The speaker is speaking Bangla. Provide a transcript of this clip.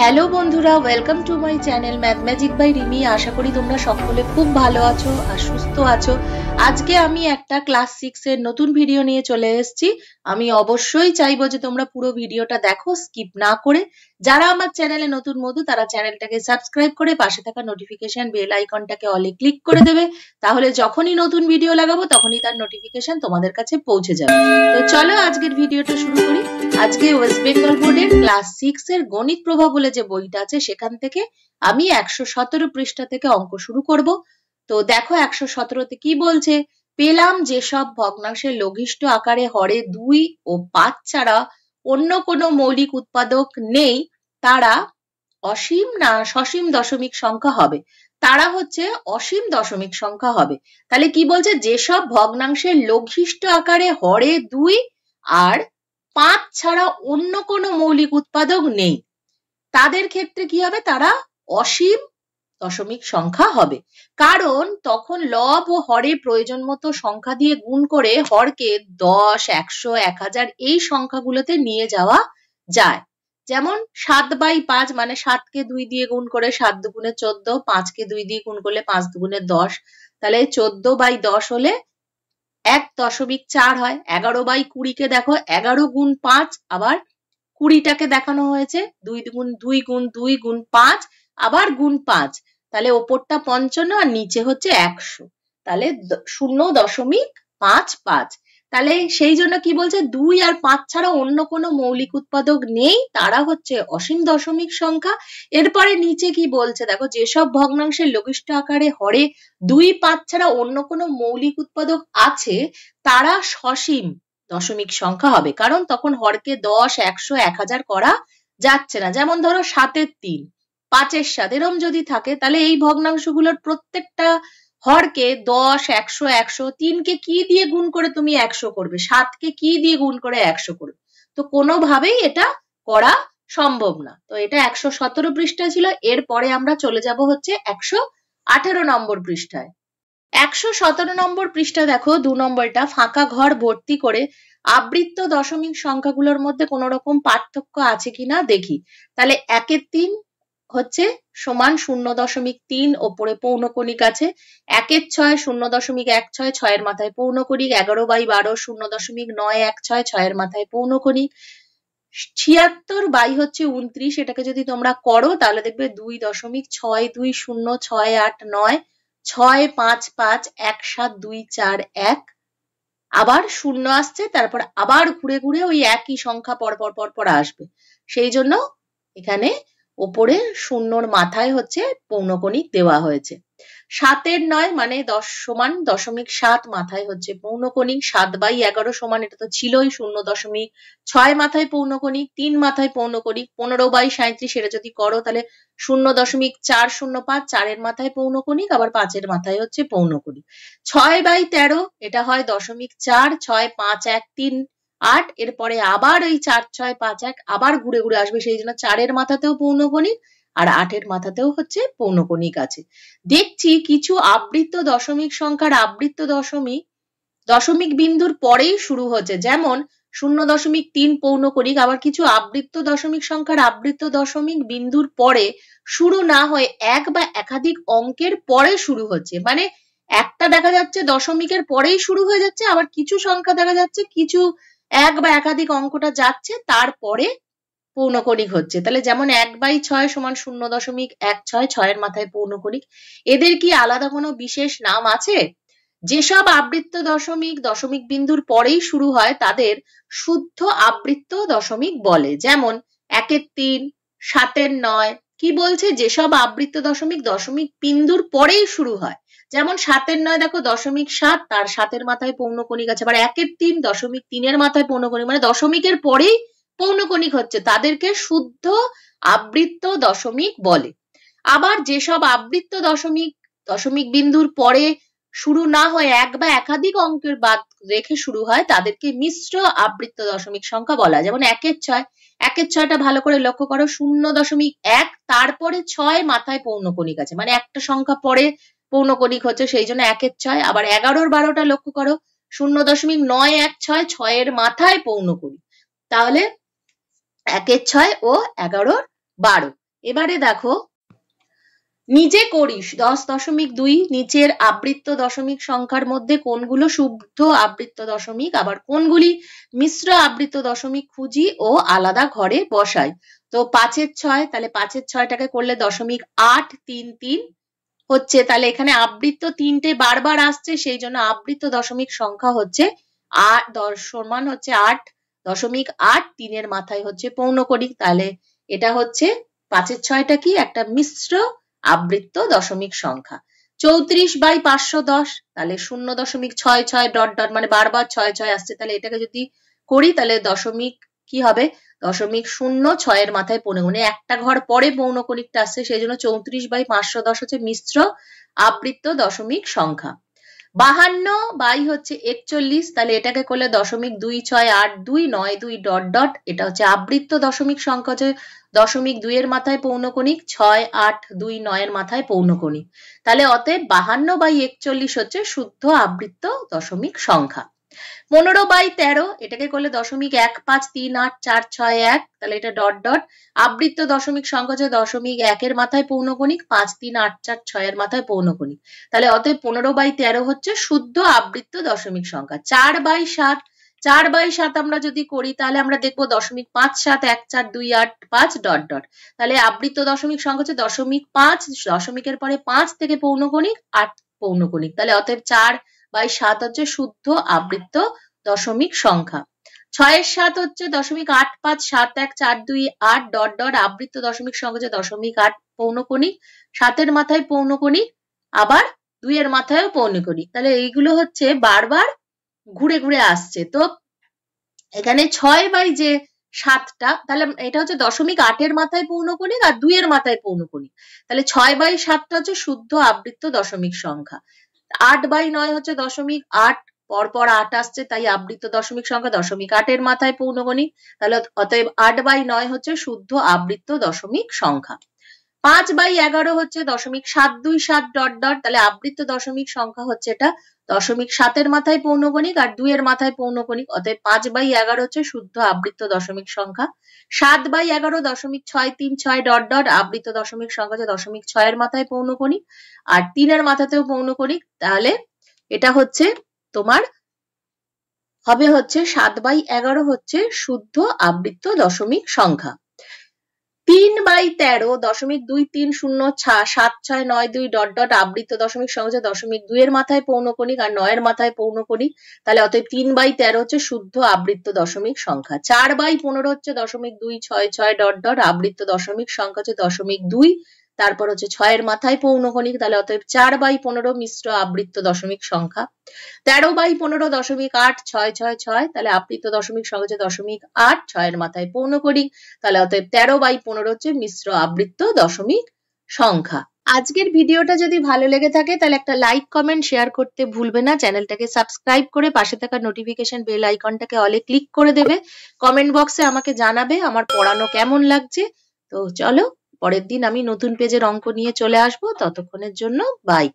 হ্যালো বন্ধুরা welcome to my channel math magic by Rimi আশা করি তোমরা সকলে খুব ভালো আছো আর সুস্থ আছো আজকে আমি একটা ক্লাস সিক্সের নতুন ভিডিও নিয়ে চলে এসেছি আমি অবশ্যই চাইবো যে তোমরা পুরো ভিডিওটা দেখো স্কিপ না করে যারা আমার চ্যানেলে নতুন মধু তারা চ্যানেলটাকে সাবস্ক্রাইব করে পাশে থাকা নোটিফিকেশন বেল আইকনটাকে অলে ক্লিক করে দেবে তাহলে যখনই নতুন ভিডিও লাগাবো তখনই তার নোটিফিকেশন তোমাদের কাছে পৌঁছে যাবে তো চলো আজকের ভিডিওটা শুরু করি আজকে ওয়েস্ট বেঙ্গল বোর্ডের ক্লাস সিক্স এর গণিত প্রভাব বলে যে বইটা আছে সেখান থেকে আমি একশো সতেরো পৃষ্ঠা থেকে অঙ্ক শুরু করব তো দেখো একশো সতেরোতে কি বলছে পেলাম যেসব ভগ্নাংশের লঘিষ্ঠ আকারে হরে দুই ও পাঁচ ছাড়া অন্য কোনো মৌলিক উৎপাদক নেই তারা অসীম না সসীম দশমিক সংখ্যা হবে তারা হচ্ছে অসীম দশমিক সংখ্যা হবে তাহলে কি বলছে যেসব ভগ্নাংশের লঘিষ্ঠ আকারে হরে দুই আর পাঁচ ছাড়া অন্য কোনো মৌলিক উৎপাদক নেই তাদের ক্ষেত্রে কি হবে তারা অসীম দশমিক সংখ্যা হবে কারণ তখন লব ও হরে প্রয়োজন মতো সংখ্যা দিয়ে গুণ করে হরকে দশ একশো এক হাজার এই সংখ্যাগুলোতে নিয়ে যাওয়া যায় যেমন সাত বাই পাঁচ মানে সাতকে দুই দিয়ে গুণ করে সাত দুগুণে চোদ্দ পাঁচকে দুই দিয়ে গুণ করলে পাঁচ দুগুণে দশ তাহলে চোদ্দ বাই দশ হলে এক দশমিক চার হয় এগারো বাই কুড়িকে দেখো এগারো গুণ পাঁচ আবার কুড়িটাকে দেখানো হয়েছে দুই গুণ দুই গুণ দুই গুণ পাঁচ আবার গুণ পাঁচ তাহলে ওপরটা পঞ্চান্ন আর নিচে হচ্ছে একশো তাহলে শূন্য দশমিক পাঁচ পাঁচ তাহলে সেই জন্য কি বলছে দুই আর পাঁচ ছাড়া অন্য কোনো মৌলিক উৎপাদক নেই তারা হচ্ছে অসীম দশমিক সংখ্যা এরপরে নিচে কি বলছে দেখো যেসব ভগ্নাংশের লঘিষ্ঠ আকারে হরে দুই পাঁচ ছাড়া অন্য কোনো মৌলিক উৎপাদক আছে তারা সসীম দশমিক সংখ্যা হবে কারণ তখন হরকে দশ একশো এক হাজার করা যাচ্ছে না যেমন ধরো সাতের তিন পাঁচের স্বাদ এরম যদি থাকে তাহলে এই ভগ্নাংশগুলোর প্রত্যেকটা হরকে দশ একশো একশো তিনকে কি দিয়ে গুণ করে তুমি একশো করবে সাতকে কি দিয়ে গুণ করে একশো করবে তো কোনোভাবেই এটা করা সম্ভব না তো এটা একশো সতেরো পৃষ্ঠা ছিল এরপরে আমরা চলে যাব হচ্ছে একশো আঠেরো নম্বর পৃষ্ঠায় একশো সতেরো নম্বর পৃষ্ঠা দেখো দু নম্বরটা ফাঁকা ঘর ভর্তি করে আবৃত্ত দশমিক সংখ্যাগুলোর মধ্যে কোনো রকম পার্থক্য আছে কিনা দেখি তাহলে একের তিন হচ্ছে সমান শূন্য দশমিক তিন ওপরে পৌনকণিক আছে একের ছয় শূন্য দশমিক এক ছয় ছয়ের মাথায় পৌনকণিক এগারো বাই বারো শূন্য দশমিক নয় এক ছয় ছয়ের মাথায় পৌনকণিক ছিয়াত্তর বাই হচ্ছে উনত্রিশ এটাকে যদি তোমরা করো তাহলে দেখবে দুই দশমিক ছয় দুই শূন্য ছয় আট নয় ছয় পাঁচ পাঁচ এক সাত দুই চার এক আবার শূন্য আসছে তারপর আবার ঘুরে ঘুরে ওই একই সংখ্যা পরপর পরপর আসবে সেই জন্য এখানে ওপরে শূন্যর মাথায় হচ্ছে পৌনকণিক দেওয়া হয়েছে সাতের নয় মানে দশ সমান দশমিক সাত মাথায় হচ্ছে পৌনকণিক সাত বাই এগারো সমান এটা তো ছিলই শূন্য দশমিক ছয় মাথায় পৌনকণিক তিন মাথায় পৌনকণিক পনেরো বাই সাঁত্রিশ এটা যদি করো তাহলে শূন্য দশমিক চার শূন্য পাঁচ চারের মাথায় পৌনকণিক আবার পাঁচের মাথায় হচ্ছে পৌনকণিক ছয় বাই তেরো এটা হয় দশমিক চার ছয় পাঁচ এক তিন আট এরপরে আবার ওই চার ছয় পাঁচ এক আবার ঘুরে ঘুরে আসবে সেই জন্য চারের মাথাতেও পৌনকণিক আর আটের মাথাতেও হচ্ছে পৌনকণিক আছে দেখছি কিছু আবৃত্ত দশমিক সংখ্যার আবৃত্ত দশমিক দশমিক বিন্দুর পরেই শুরু হচ্ছে যেমন শূন্য দশমিক তিন পৌনকণিক আবার কিছু আবৃত্ত দশমিক সংখ্যার আবৃত্ত দশমিক বিন্দুর পরে শুরু না হয়ে এক বা একাধিক অঙ্কের পরে শুরু হচ্ছে মানে একটা দেখা যাচ্ছে দশমিকের পরেই শুরু হয়ে যাচ্ছে আবার কিছু সংখ্যা দেখা যাচ্ছে কিছু এক বা একাধিক অঙ্কটা যাচ্ছে তারপরে পূর্ণকণিক হচ্ছে তাহলে যেমন এক বাই ছয় সমান শূন্য দশমিক এক ছয় ছয়ের মাথায় পূর্ণকণিক এদের কি আলাদা কোনো বিশেষ নাম আছে যেসব আবৃত্ত দশমিক দশমিক বিন্দুর পরেই শুরু হয় তাদের শুদ্ধ আবৃত্ত দশমিক বলে যেমন একের তিন সাতের নয় কি বলছে যেসব আবৃত্ত দশমিক দশমিক বিন্দুর পরেই শুরু হয় যেমন সাতের নয় দেখো দশমিক সাত তার সাতের মাথায় পৌনকণিক আছে আবার একের তিন দশমিক তিনের মাথায় পৌনকণিক মানে দশমিকের পরেই পৌনকণিক হচ্ছে তাদেরকে শুদ্ধ আবৃত্ত দশমিক বলে আবার যেসব আবৃত্ত দশমিক দশমিক বিন্দুর পরে শুরু না হয় এক বা একাধিক অঙ্কের বাদ রেখে শুরু হয় তাদেরকে মিশ্র আবৃত্ত দশমিক সংখ্যা বলা যেমন একের ছয় একের ছয়টা ভালো করে লক্ষ্য করো শূন্য দশমিক এক তারপরে ছয় মাথায় পৌনকণিক আছে মানে একটা সংখ্যা পরে পৌনকণিক হচ্ছে সেই জন্য একের ছয় আবার এগারোর বারোটা লক্ষ্য করো শূন্য দশমিক নয় এক ছয় ছয়ের মাথায় পৌনকণিক তাহলে একের ছয় ও এগারোর বারো এবারে দেখো নিজে করিস দশ দশমিক দুই নিচের আবৃত্ত দশমিক সংখ্যার মধ্যে কোনগুলো শুদ্ধ আবৃত্ত দশমিক আবার কোনগুলি মিশ্র আবৃত্ত দশমিক খুঁজি ও আলাদা ঘরে বসাই তো পাঁচের ছয় তাহলে পাঁচের ছয়টাকে করলে দশমিক আট তিন তিন হচ্ছে তাহলে এখানে আবৃত্ত তিনটে বারবার আসছে সেই জন্য আবৃত্ত দশমিক সংখ্যা হচ্ছে আট সমান হচ্ছে আট দশমিক আট তিনের মাথায় হচ্ছে পৌনকরিক তাহলে এটা হচ্ছে পাঁচের ছয়টা কি একটা মিশ্র আবৃত্ত দশমিক সংখ্যা চৌত্রিশ বাই পাঁচশো দশ তাহলে শূন্য দশমিক ছয় ছয় ডট ডট মানে বারবার ছয় ছয় আসছে তাহলে এটাকে যদি করি তাহলে দশমিক কি হবে দশমিক শূন্য ছয়ের মাথায় পৌনে গুণে একটা ঘর পরে পৌনকণিকটা আসছে সেই জন্য চৌত্রিশ বাই পাঁচশো দশ হচ্ছে মিশ্র আবৃত্ত দশমিক সংখ্যা বাহান্ন বাই হচ্ছে একচল্লিশ তাহলে এটাকে করলে দশমিক দুই ছয় আট দুই নয় দুই ডট ডট এটা হচ্ছে আবৃত্ত দশমিক সংখ্যা হচ্ছে দশমিক দুইয়ের মাথায় পৌনকণিক ছয় আট দুই নয়ের মাথায় পৌনকণিক তাহলে অতএব বাহান্ন বাই একচল্লিশ হচ্ছে শুদ্ধ আবৃত্ত দশমিক সংখ্যা পনেরো বাই তেরো এটাকে করলে দশমিক এক পাঁচ তিন আট চার ছয় এক তাহলে এটা ডট ডট আবৃত্ত দশমিক সংখ্যা দশমিক একের মাথায় পৌনকণিক পাঁচ তিন আট চার ছয়ের মাথায় পৌনকণিক তাহলে অতএব পনেরো বাই তেরো হচ্ছে শুদ্ধ আবৃত্ত দশমিক সংখ্যা চার বাই সাত চার বাই সাত আমরা যদি করি তাহলে আমরা দেখবো দশমিক পাঁচ সাত এক চার দুই আট পাঁচ ডট ডট তাহলে আবৃত্ত দশমিক সংখ্যা হচ্ছে দশমিক পাঁচ দশমিকের পরে পাঁচ থেকে পৌনকণিক আট পৌনকণিক তাহলে অতএব চার বাই সাত হচ্ছে শুদ্ধ আবৃত্ত দশমিক সংখ্যা ছয়ের সাত হচ্ছে দশমিক আট পাঁচ সাত এক চার দুই আট ডট ডট আবৃত্ত দশমিক সংখ্যা দশমিক আট পৌনকণিক সাতের মাথায় পৌনকণিক আবার দুইয়ের মাথায় পৌনকণিক তাহলে এইগুলো হচ্ছে বারবার ঘুরে ঘুরে আসছে তো এখানে ছয় বাই যে সাতটা তাহলে এটা হচ্ছে দশমিক আটের মাথায় পৌনকণিক আর দুইয়ের মাথায় পৌনকণিক তাহলে ছয় বাই সাতটা হচ্ছে শুদ্ধ আবৃত্ত দশমিক সংখ্যা আট বাই নয় হচ্ছে দশমিক আট পরপর আট আসছে তাই আবৃত দশমিক সংখ্যা দশমিক আটের মাথায় পূর্ণগণিক তাহলে অতএব আট বাই নয় হচ্ছে শুদ্ধ আবৃত দশমিক সংখ্যা পাঁচ বাই এগারো হচ্ছে দশমিক সাত দুই সাত ডট ডট তাহলে আবৃত্ত দশমিক সংখ্যা হচ্ছে এটা দশমিক সাতের মাথায় পৌনকণিক আর দুইয়ের মাথায় পৌনকণিক অতএব পাঁচ বাই এগারো হচ্ছে শুদ্ধ আবৃত্ত দশমিক সংখ্যা সাত বাই এগারো দশমিক ছয় তিন ছয় ডট ডট আবৃত্ত দশমিক সংখ্যা হচ্ছে দশমিক ছয়ের মাথায় পৌর্ণকণিক আর তিনের মাথাতেও পৌর্ণকণিক তাহলে এটা হচ্ছে তোমার হবে হচ্ছে সাত বাই এগারো হচ্ছে শুদ্ধ আবৃত্ত দশমিক সংখ্যা তিন বাই তেরো দশমিক দুই তিন শূন্য ছা সাত ছয় নয় দুই ডট ডট আবৃত্ত দশমিক সংযোগ দশমিক দুইয়ের মাথায় পৌনকণিক আর নয়ের মাথায় পৌনকণিক তাহলে অতএব তিন বাই তেরো হচ্ছে শুদ্ধ আবৃত্ত দশমিক সংখ্যা চার বাই পনেরো হচ্ছে দশমিক দুই ছয় ছয় ডট ডট আবৃত্ত দশমিক সংখ্যা হচ্ছে দশমিক দুই তারপর হচ্ছে ছয়ের মাথায় পৌনকণিক তাহলে অতএব চার বাই পনেরো মিশ্র আবৃত্ত দশমিক সংখ্যা তেরো বাই পনেরো দশমিক আট ছয় ছয় ছয় তাহলে আবৃত্ত দশমিক সংখ্যা হচ্ছে দশমিক আট ছয়ের মাথায় পৌনকণিক তাহলে অতএব তেরো বাই পনেরো হচ্ছে মিশ্র আবৃত্ত দশমিক সংখ্যা আজকের ভিডিওটা যদি ভালো লেগে থাকে তাহলে একটা লাইক কমেন্ট শেয়ার করতে ভুলবে না চ্যানেলটাকে সাবস্ক্রাইব করে পাশে থাকা নোটিফিকেশন বেল আইকনটাকে অলে ক্লিক করে দেবে কমেন্ট বক্সে আমাকে জানাবে আমার পড়ানো কেমন লাগছে তো চলো পরের দিন আমি নতুন পেজের অঙ্ক নিয়ে চলে আসবো ততক্ষণের জন্য বাই